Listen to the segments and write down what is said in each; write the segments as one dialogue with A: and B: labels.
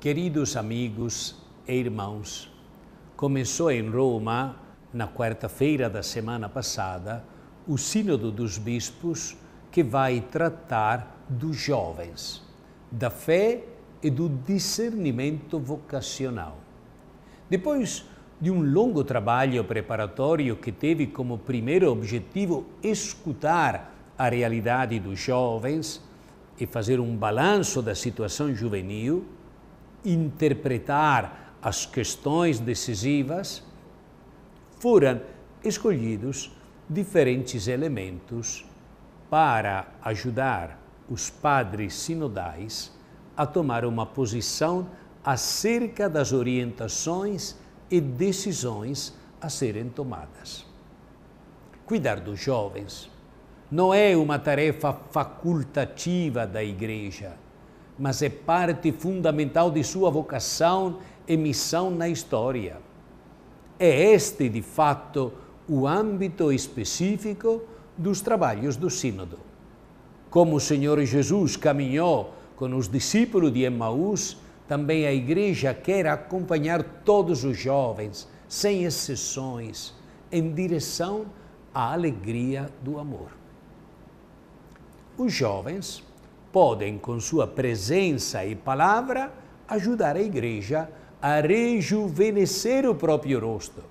A: Queridos amigos e irmãos, começou em Roma, na quarta-feira da semana passada, o Sínodo dos Bispos que vai tratar dos jovens, da fé e do discernimento vocacional. Depois de um longo trabalho preparatório que teve como primeiro objetivo escutar a realidade dos jovens e fazer um balanço da situação juvenil, interpretar as questões decisivas, foram escolhidos diferentes elementos para ajudar os padres sinodais a tomar uma posição acerca das orientações e decisões a serem tomadas. Cuidar dos jovens não é uma tarefa facultativa da Igreja mas é parte fundamental de sua vocação e missão na história. É este, de fato, o âmbito específico dos trabalhos do Sínodo. Como o Senhor Jesus caminhou com os discípulos de Emmaus, também a Igreja quer acompanhar todos os jovens, sem exceções, em direção à alegria do amor. Os jovens podem, com sua presença e palavra, ajudar a igreja a rejuvenescer o próprio rosto.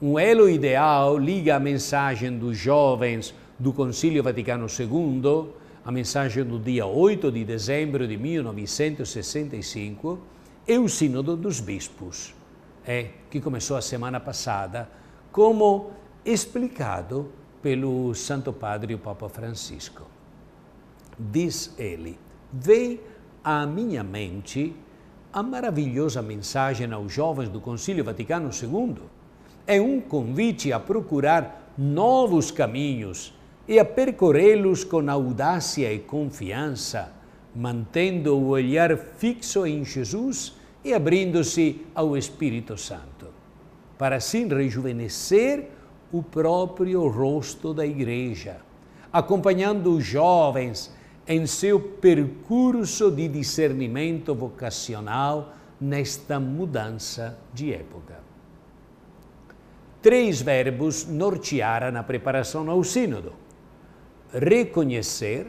A: Um elo ideal liga a mensagem dos jovens do Concílio Vaticano II, a mensagem do dia 8 de dezembro de 1965, e o Sínodo dos Bispos, é, que começou a semana passada, como explicado pelo Santo Padre o Papa Francisco diz ele, vem à minha mente a maravilhosa mensagem aos jovens do Concílio Vaticano II. É um convite a procurar novos caminhos e a percorrê-los com audácia e confiança, mantendo o olhar fixo em Jesus e abrindo-se ao Espírito Santo, para assim rejuvenescer o próprio rosto da Igreja, acompanhando os jovens em seu percurso de discernimento vocacional nesta mudança de época. Três verbos nortearam a preparação ao Sínodo: reconhecer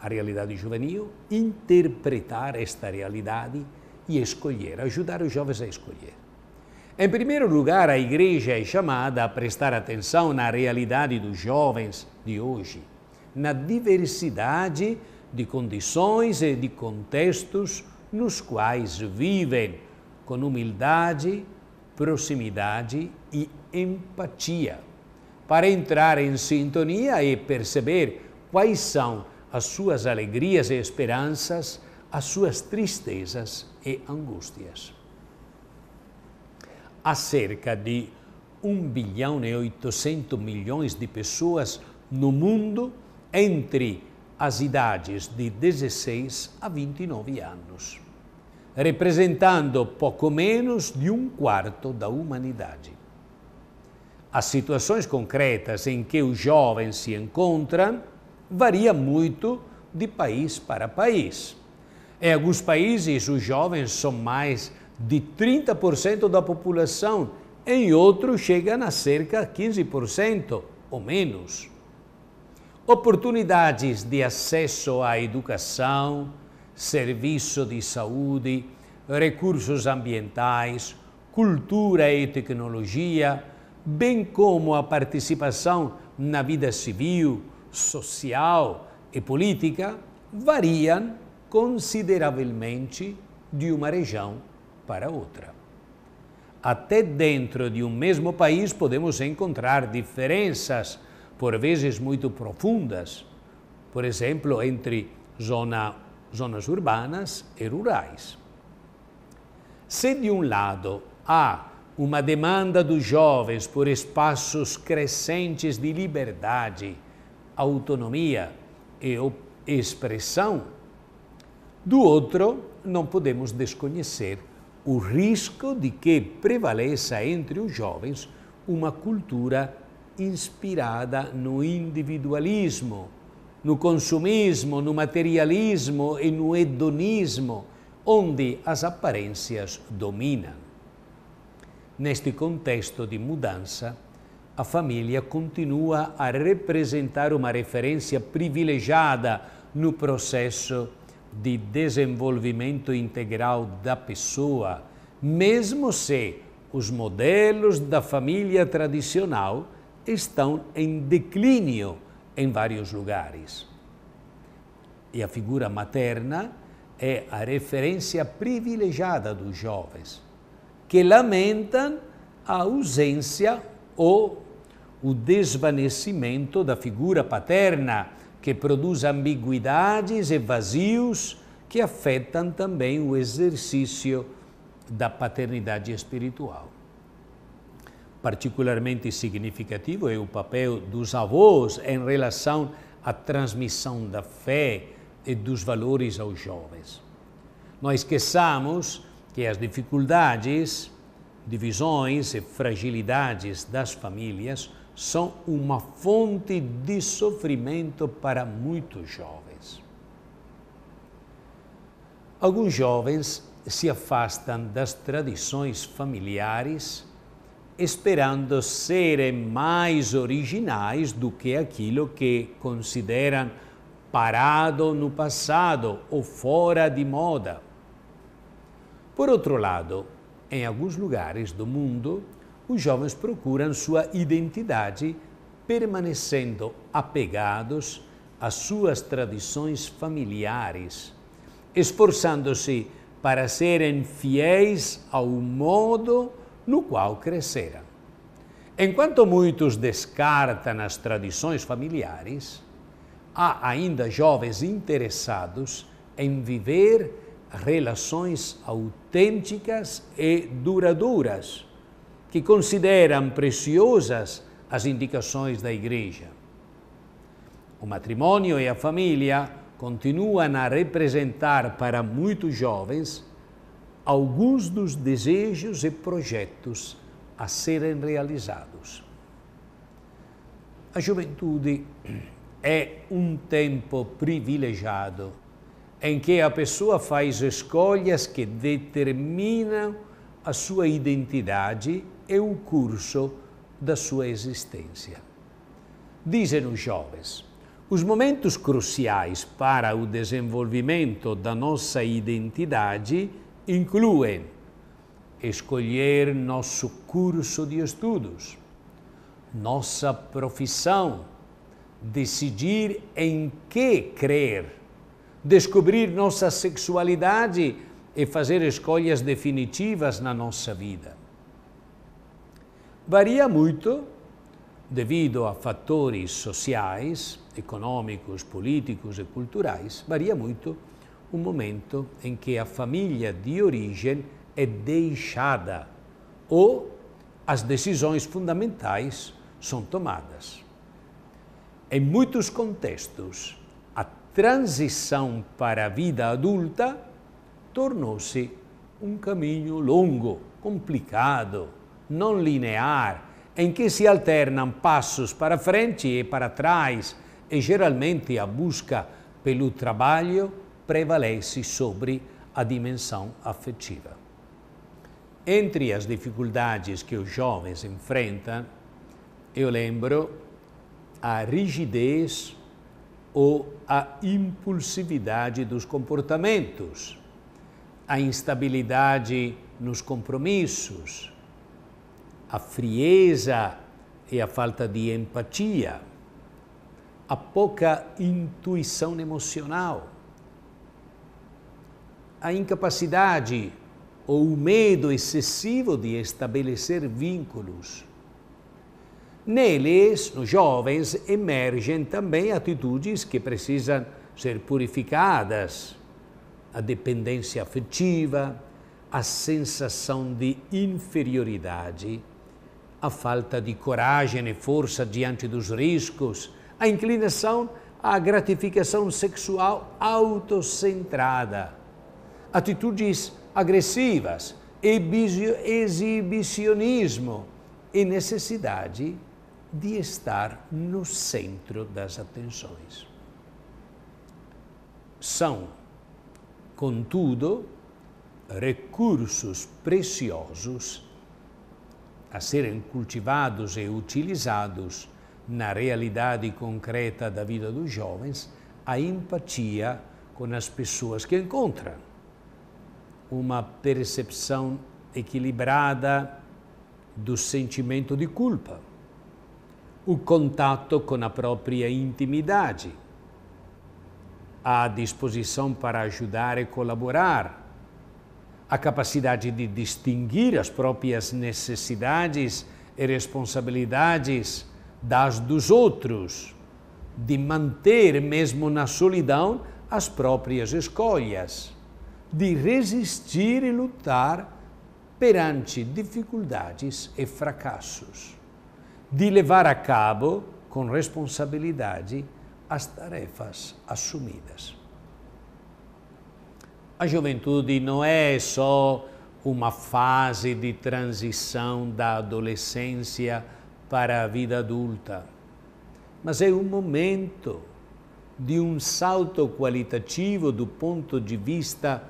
A: a realidade juvenil, interpretar esta realidade e escolher, ajudar os jovens a escolher. Em primeiro lugar, a igreja é chamada a prestar atenção na realidade dos jovens de hoje, na diversidade de condições e de contextos nos quais vivem, com humildade, proximidade e empatia, para entrar em sintonia e perceber quais são as suas alegrias e esperanças, as suas tristezas e angústias. Há cerca de 1 bilhão e 800 milhões de pessoas no mundo entre as idades de 16 a 29 anos, representando pouco menos de um quarto da humanidade. As situações concretas em que os jovens se encontram varia muito de país para país. Em alguns países, os jovens são mais de 30% da população, em outros chegam a cerca de 15% ou menos oportunidades de acesso à educação, serviço de saúde, recursos ambientais, cultura e tecnologia, bem como a participação na vida civil, social e política, variam consideravelmente de uma região para outra. Até dentro de um mesmo país podemos encontrar diferenças por vezes muito profundas, por exemplo, entre zona, zonas urbanas e rurais. Se de um lado há uma demanda dos jovens por espaços crescentes de liberdade, autonomia e expressão, do outro, não podemos desconhecer o risco de que prevaleça entre os jovens uma cultura inspirada no individualismo, no consumismo, no materialismo e no hedonismo, onde as aparências dominam. Neste contexto de mudança, a família continua a representar uma referência privilegiada no processo de desenvolvimento integral da pessoa, mesmo se os modelos da família tradicional estão em declínio em vários lugares. E a figura materna é a referência privilegiada dos jovens, que lamentam a ausência ou o desvanecimento da figura paterna, que produz ambiguidades e vazios que afetam também o exercício da paternidade espiritual. Particularmente significativo é o papel dos avós em relação à transmissão da fé e dos valores aos jovens. Não esqueçamos que as dificuldades, divisões e fragilidades das famílias são uma fonte de sofrimento para muitos jovens. Alguns jovens se afastam das tradições familiares esperando serem mais originais do que aquilo que consideram parado no passado ou fora de moda. Por outro lado, em alguns lugares do mundo, os jovens procuram sua identidade permanecendo apegados às suas tradições familiares, esforçando-se para serem fiéis ao modo no qual cresceram. Enquanto muitos descartam as tradições familiares, há ainda jovens interessados em viver relações autênticas e duradouras, que consideram preciosas as indicações da Igreja. O matrimônio e a família continuam a representar para muitos jovens alguns dos desejos e projetos a serem realizados. A juventude é um tempo privilegiado em que a pessoa faz escolhas que determinam a sua identidade e o curso da sua existência. Dizem os jovens, os momentos cruciais para o desenvolvimento da nossa identidade incluem escolher nosso curso de estudos, nossa profissão, decidir em que crer, descobrir nossa sexualidade e fazer escolhas definitivas na nossa vida. Varia muito devido a fatores sociais, econômicos, políticos e culturais, varia muito o momento em que a família de origem é deixada ou as decisões fundamentais são tomadas. Em muitos contextos, a transição para a vida adulta tornou-se um caminho longo, complicado, não linear, em que se alternam passos para frente e para trás, e geralmente a busca pelo trabalho prevalece sobre a dimensão afetiva. Entre as dificuldades que os jovens enfrentam, eu lembro a rigidez ou a impulsividade dos comportamentos, a instabilidade nos compromissos, a frieza e a falta de empatia, a pouca intuição emocional a incapacidade ou o medo excessivo de estabelecer vínculos. Neles, nos jovens, emergem também atitudes que precisam ser purificadas. A dependência afetiva, a sensação de inferioridade, a falta de coragem e força diante dos riscos, a inclinação à gratificação sexual autocentrada atitudes agressivas, exibicionismo e necessidade de estar no centro das atenções. São, contudo, recursos preciosos a serem cultivados e utilizados na realidade concreta da vida dos jovens, a empatia com as pessoas que encontram uma percepção equilibrada do sentimento de culpa, o contato com a própria intimidade, a disposição para ajudar e colaborar, a capacidade de distinguir as próprias necessidades e responsabilidades das dos outros, de manter, mesmo na solidão, as próprias escolhas de resistir e lutar perante dificuldades e fracassos, de levar a cabo com responsabilidade as tarefas assumidas. A juventude não é só uma fase de transição da adolescência para a vida adulta, mas é um momento de um salto qualitativo do ponto de vista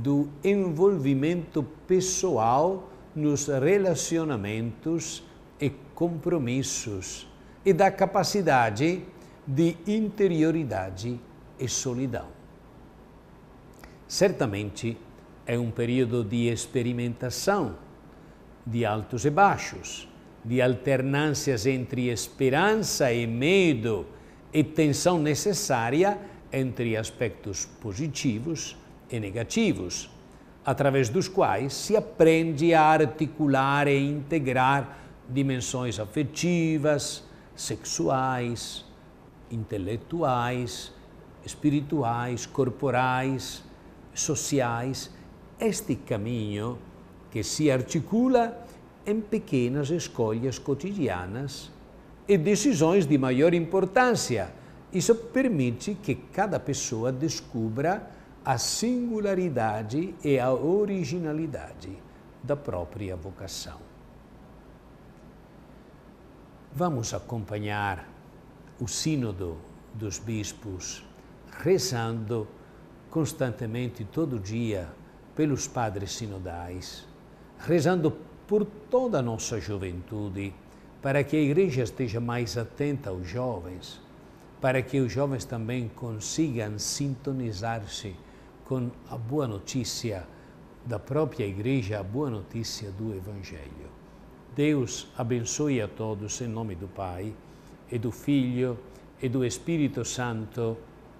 A: do envolvimento pessoal nos relacionamentos e compromissos e da capacidade de interioridade e solidão. Certamente é um período de experimentação, de altos e baixos, de alternâncias entre esperança e medo e tensão necessária entre aspectos positivos e negativos, através dos quais se aprende a articular e integrar dimensões afetivas, sexuais, intelectuais, espirituais, corporais, sociais. Este caminho que se articula em pequenas escolhas cotidianas e decisões de maior importância. Isso permite que cada pessoa descubra a singularidade e a originalidade da própria vocação. Vamos acompanhar o Sínodo dos Bispos rezando constantemente, todo dia, pelos padres sinodais, rezando por toda a nossa juventude, para que a igreja esteja mais atenta aos jovens, para que os jovens também consigam sintonizar-se com a boa notícia da própria igreja, a boa notícia do Evangelho. Deus abençoe a todos em nome do Pai, e do Filho, e do Espírito Santo.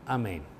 A: Amém.